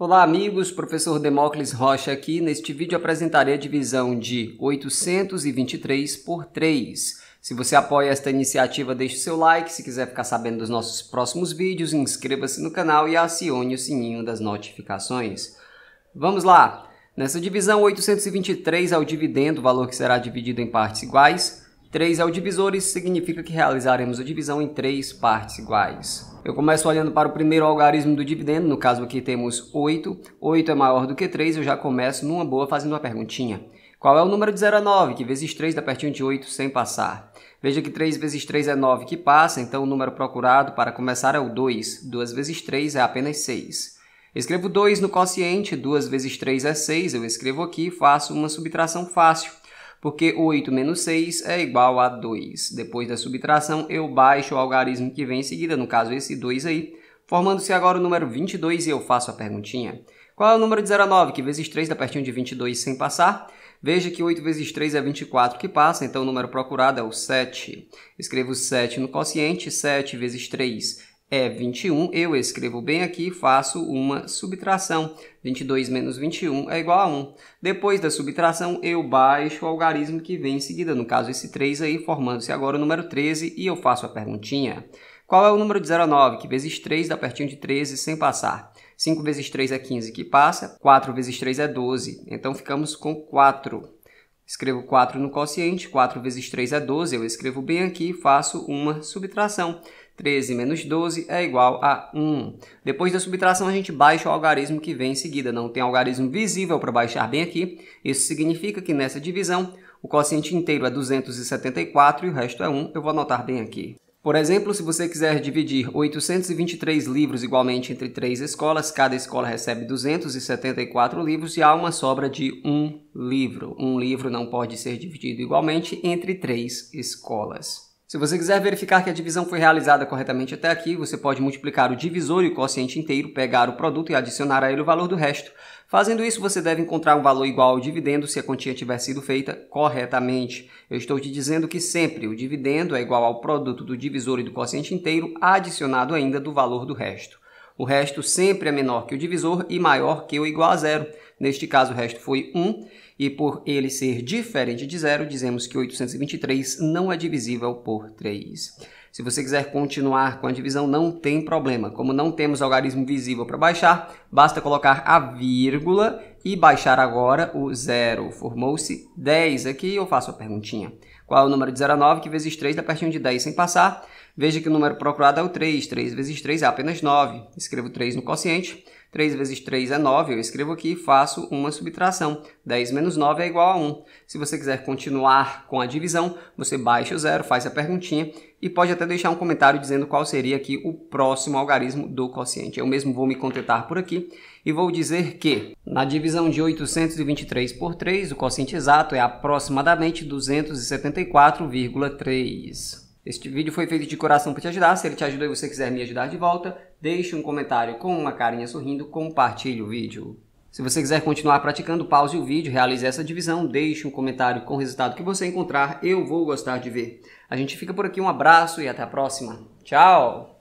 Olá amigos, professor Demócles Rocha aqui. Neste vídeo apresentarei a divisão de 823 por 3. Se você apoia esta iniciativa, deixe seu like. Se quiser ficar sabendo dos nossos próximos vídeos, inscreva-se no canal e acione o sininho das notificações. Vamos lá! Nessa divisão, 823 ao é dividendo, valor que será dividido em partes iguais, 3 é o divisor, significa que realizaremos a divisão em três partes iguais. Eu começo olhando para o primeiro algarismo do dividendo, no caso aqui temos 8. 8 é maior do que 3, eu já começo numa boa fazendo uma perguntinha. Qual é o número de 0 a 9, que vezes 3 dá pertinho de 8 sem passar? Veja que 3 vezes 3 é 9 que passa, então o número procurado para começar é o 2. 2 vezes 3 é apenas 6. Escrevo 2 no quociente, 2 vezes 3 é 6, eu escrevo aqui e faço uma subtração fácil porque 8 menos 6 é igual a 2. Depois da subtração, eu baixo o algarismo que vem em seguida, no caso esse 2 aí, formando-se agora o número 22 e eu faço a perguntinha. Qual é o número de 0 a 9, que vezes 3 dá pertinho de 22 sem passar? Veja que 8 vezes 3 é 24 que passa, então o número procurado é o 7. Escrevo 7 no quociente, 7 vezes 3 é 21, eu escrevo bem aqui, faço uma subtração. 22 menos 21 é igual a 1. Depois da subtração, eu baixo o algarismo que vem em seguida, no caso esse 3 aí, formando-se agora o número 13, e eu faço a perguntinha. Qual é o número de 0 a 9, que vezes 3 dá pertinho de 13 sem passar? 5 vezes 3 é 15, que passa. 4 vezes 3 é 12, então ficamos com 4. Escrevo 4 no quociente, 4 vezes 3 é 12, eu escrevo bem aqui e faço uma subtração. 13 menos 12 é igual a 1. Depois da subtração, a gente baixa o algarismo que vem em seguida. Não tem algarismo visível para baixar bem aqui. Isso significa que nessa divisão, o quociente inteiro é 274 e o resto é 1. Eu vou anotar bem aqui. Por exemplo, se você quiser dividir 823 livros igualmente entre três escolas, cada escola recebe 274 livros e há uma sobra de um livro. Um livro não pode ser dividido igualmente entre três escolas. Se você quiser verificar que a divisão foi realizada corretamente até aqui, você pode multiplicar o divisor e o quociente inteiro, pegar o produto e adicionar a ele o valor do resto. Fazendo isso, você deve encontrar um valor igual ao dividendo se a quantia tiver sido feita corretamente. Eu estou te dizendo que sempre o dividendo é igual ao produto do divisor e do quociente inteiro, adicionado ainda do valor do resto. O resto sempre é menor que o divisor e maior que ou igual a zero. Neste caso, o resto foi 1, e por ele ser diferente de zero, dizemos que 823 não é divisível por 3. Se você quiser continuar com a divisão, não tem problema. Como não temos algarismo visível para baixar, basta colocar a vírgula e baixar agora o zero. Formou-se 10 aqui, eu faço a perguntinha. Qual é o número de 0 a 9, que vezes 3 dá pertinho de 10 sem passar? Veja que o número procurado é o 3. 3 vezes 3 é apenas 9. Escrevo 3 no quociente. 3 vezes 3 é 9, eu escrevo aqui e faço uma subtração. 10 menos 9 é igual a 1. Se você quiser continuar com a divisão, você baixa o zero, faz a perguntinha e pode até deixar um comentário dizendo qual seria aqui o próximo algarismo do quociente. Eu mesmo vou me contentar por aqui e vou dizer que na divisão de 823 por 3, o quociente exato é aproximadamente 274,3. Este vídeo foi feito de coração para te ajudar. Se ele te ajudou e você quiser me ajudar de volta, deixe um comentário com uma carinha sorrindo, compartilhe o vídeo. Se você quiser continuar praticando, pause o vídeo, realize essa divisão, deixe um comentário com o resultado que você encontrar, eu vou gostar de ver. A gente fica por aqui, um abraço e até a próxima. Tchau!